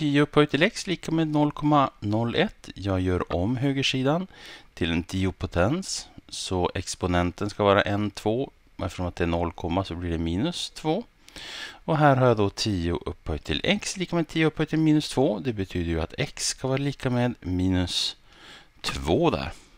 10 upphöjt till x lika med 0,01. Jag gör om högersidan till en 10 potens. Så exponenten ska vara 1, 2. Eftersom att det är 0, så blir det minus 2. Och här har jag då 10 upphöjt till x lika med 10 upphöjt till minus 2. Det betyder ju att x ska vara lika med minus 2 där.